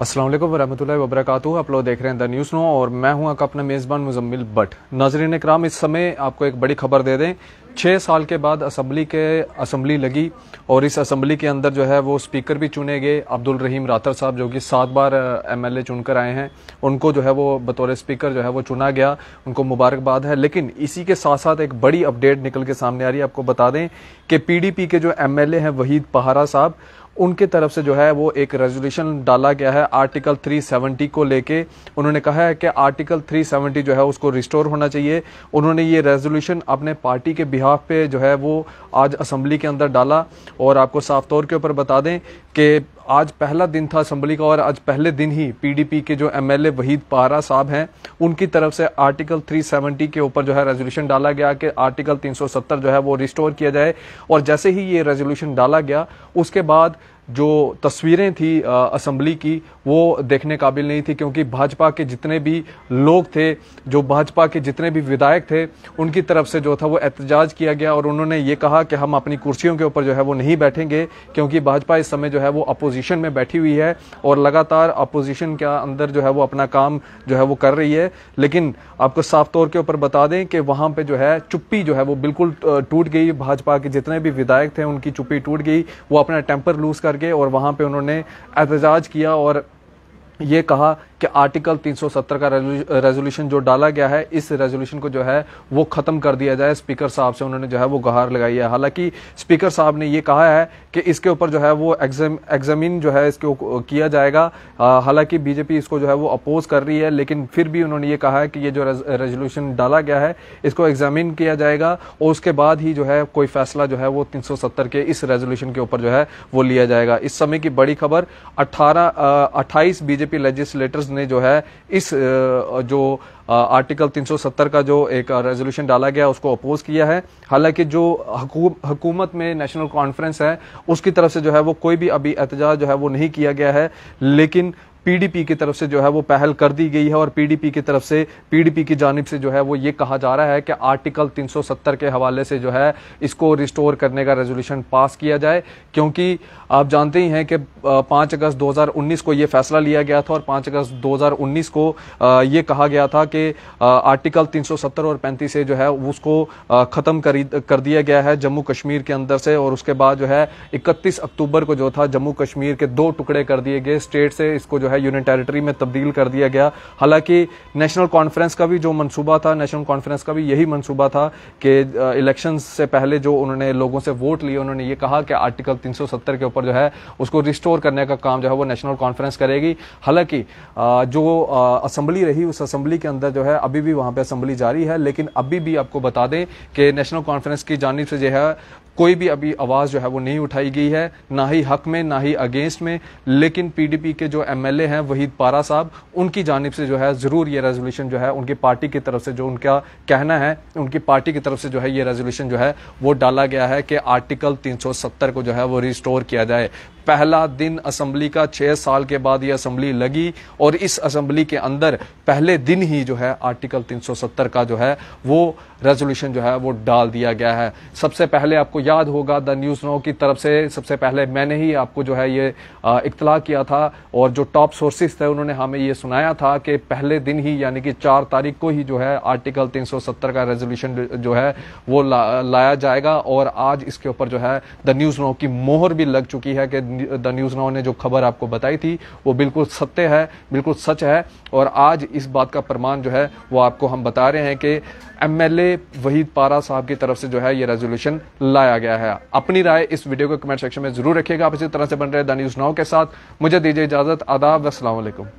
असल वरम वबरक आप लोग देख रहे हैं द न्यूज़ नो और मैं हूं आपका अपना मेज़बान मुजम्मिल बट नाजरीन कराम इस समय आपको एक बड़ी खबर दे दें छः साल के बाद असम्बली के असम्बली लगी और इस असम्बली के अंदर जो है वो स्पीकर भी चुने गए अब्दुल रहीम रातर साहब जो कि सात बार एमएलए चुनकर आए हैं उनको जो है वो बतौर स्पीकर जो है वो चुना गया उनको मुबारकबाद है लेकिन इसी के साथ साथ एक बड़ी अपडेट निकल के सामने आ रही है आपको बता दें कि पीडीपी के जो एमएलए हैं वहीद पहारा साहब उनके तरफ से जो है वो एक रेजोल्यूशन डाला गया है आर्टिकल 370 को लेके उन्होंने कहा है कि आर्टिकल 370 जो है उसको रिस्टोर होना चाहिए उन्होंने ये रेजोल्यूशन अपने पार्टी के बिहाफ पे जो है वो आज असम्बली के अंदर डाला और आपको साफ तौर के ऊपर बता दें कि आज पहला दिन था असम्बली का और आज पहले दिन ही पीडीपी के जो एमएलए वहीद पारा साहब हैं उनकी तरफ से आर्टिकल 370 के ऊपर जो है रेजोल्यूशन डाला गया कि आर्टिकल 370 जो है वो रिस्टोर किया जाए और जैसे ही ये रेजोल्यूशन डाला गया उसके बाद जो तस्वीरें थी असम्बली की वो देखने काबिल नहीं थी क्योंकि भाजपा के जितने भी लोग थे जो भाजपा के जितने भी विधायक थे उनकी तरफ से जो था वो एहतजाज किया गया और उन्होंने ये कहा कि हम अपनी कुर्सियों के ऊपर जो है वो नहीं बैठेंगे क्योंकि भाजपा इस समय जो है वो अपोजिशन में बैठी हुई है और लगातार अपोजिशन के अंदर जो है वो अपना काम जो है वो कर रही है लेकिन आपको साफ तौर के ऊपर बता दें कि वहाँ पर जो है चुप्पी जो है वो बिल्कुल टूट गई भाजपा के जितने भी विधायक थे उनकी चुप्पी टूट गई वो अपना टेम्पर लूज कर के और वहाँ पर उन्होंने एहतजाज किया और ये कहा कि आर्टिकल 370 का रेजोल्यूशन जो डाला गया है इस रेजोल्यूशन को जो है वो ख़त्म कर दिया जाए स्पीकर साहब से उन्होंने जो है वो गहार लगाई है हालांकि स्पीकर साहब ने ये कहा है कि इसके ऊपर जो है वो एग्जामिन जो है इसको किया जाएगा हालांकि बीजेपी इसको जो है वो अपोज कर रही है लेकिन फिर भी उन्होंने ये कहा है कि ये जो रेजोल्यूशन डाला गया है इसको एग्जामिन किया जाएगा और उसके बाद ही जो है कोई फैसला जो है वो 370 के इस रेजोल्यूशन के ऊपर जो है वो लिया जाएगा इस समय की बड़ी खबर अट्ठारह अट्ठाईस बीजेपी लेजिस्लेटर्स ने जो है इस जो आर्टिकल 370 का जो एक रेजोल्यूशन डाला गया उसको अपोज किया है हालांकि जो हकूमत में नेशनल कॉन्फ्रेंस है उसकी तरफ से जो है वो कोई भी अभी एहतजाज जो है वो नहीं किया गया है लेकिन पीडीपी की तरफ से जो है वो पहल कर दी गई है और पीडीपी की तरफ से पीडीपी की जानब से जो है वो ये कहा जा रहा है कि आर्टिकल 370 के हवाले से जो है इसको रिस्टोर करने का रेजोल्यूशन पास किया जाए क्योंकि आप जानते ही हैं कि 5 अगस्त 2019 को ये फैसला लिया गया था और 5 अगस्त 2019 को ये कहा गया था कि आर्टिकल 370 और पैंतीस से जो है उसको ख़त्म कर दिया गया है जम्मू कश्मीर के अंदर से और उसके बाद जो है इकतीस अक्टूबर को जो था जम्मू कश्मीर के दो टुकड़े कर दिए गए स्टेट से इसको जो है यूनियन टेरिटरी में तब्दील कर दिया गया हालांकि नेशनल कॉन्फ्रेंस का भी जो मनसूबा था नेशनल कॉन्फ्रेंस का भी यही मनसूबा था कि इलेक्शन से पहले जो उन्होंने लोगों से वोट लिए उन्होंने ये कहा कि आर्टिकल 370 के ऊपर जो है उसको रिस्टोर करने का काम जो है वो नेशनल कॉन्फ्रेंस करेगी हालांकि जो असम्बली रही उस असम्बली के अंदर जो है अभी भी वहां पर असम्बली जारी है लेकिन अभी भी आपको बता दें कि नेशनल कॉन्फ्रेंस की जानब से जो है कोई भी अभी आवाज़ जो है वो नहीं उठाई गई है ना ही हक में ना ही अगेंस्ट में लेकिन पीडीपी के जो एमएलए एमएलए हैं वहीद पारा साहब उनकी जानब से जो है ज़रूर ये रेजोल्यूशन जो है उनकी पार्टी की तरफ से जो उनका कहना है उनकी पार्टी की तरफ से जो है ये रेजोल्यूशन जो है वो डाला गया है कि आर्टिकल 370 को जो है वो रिस्टोर किया जाए पहला दिन असम्बली का छह साल के बाद यह असम्बली लगी और इस असम्बली के अंदर पहले दिन ही जो है आर्टिकल 370 का जो है वो रेजोल्यूशन जो है वो डाल दिया गया है सबसे पहले आपको याद होगा द न्यूज़ नाउ की तरफ से सबसे पहले मैंने ही आपको जो है ये इतला किया था और जो टॉप सोर्सेस थे उन्होंने हमें ये सुनाया था कि पहले दिन ही यानी कि चार तारीख को ही जो है आर्टिकल 370 का रेजोल्यूशन जो है वो ला, लाया जाएगा और आज इसके ऊपर जो है द न्यूज़ नाउ की मोहर भी लग चुकी है कि द न्यूज़ नाउ ने जो खबर आपको बताई थी वो बिल्कुल सत्य है बिल्कुल सच है और आज इस बात का प्रमाण जो है वो आपको हम बता रहे हैं कि एम एल ए वहीद पारा साहब की तरफ से जो है ये रेजोल्यूशन लाया गया है अपनी राय इस वीडियो को कमेंट सेक्शन में जरूर रखिएगा आप इसी तरह से बन रहे द न्यूज़ नाउ के साथ मुझे दीजिए इजाज़त आदाब असलकुम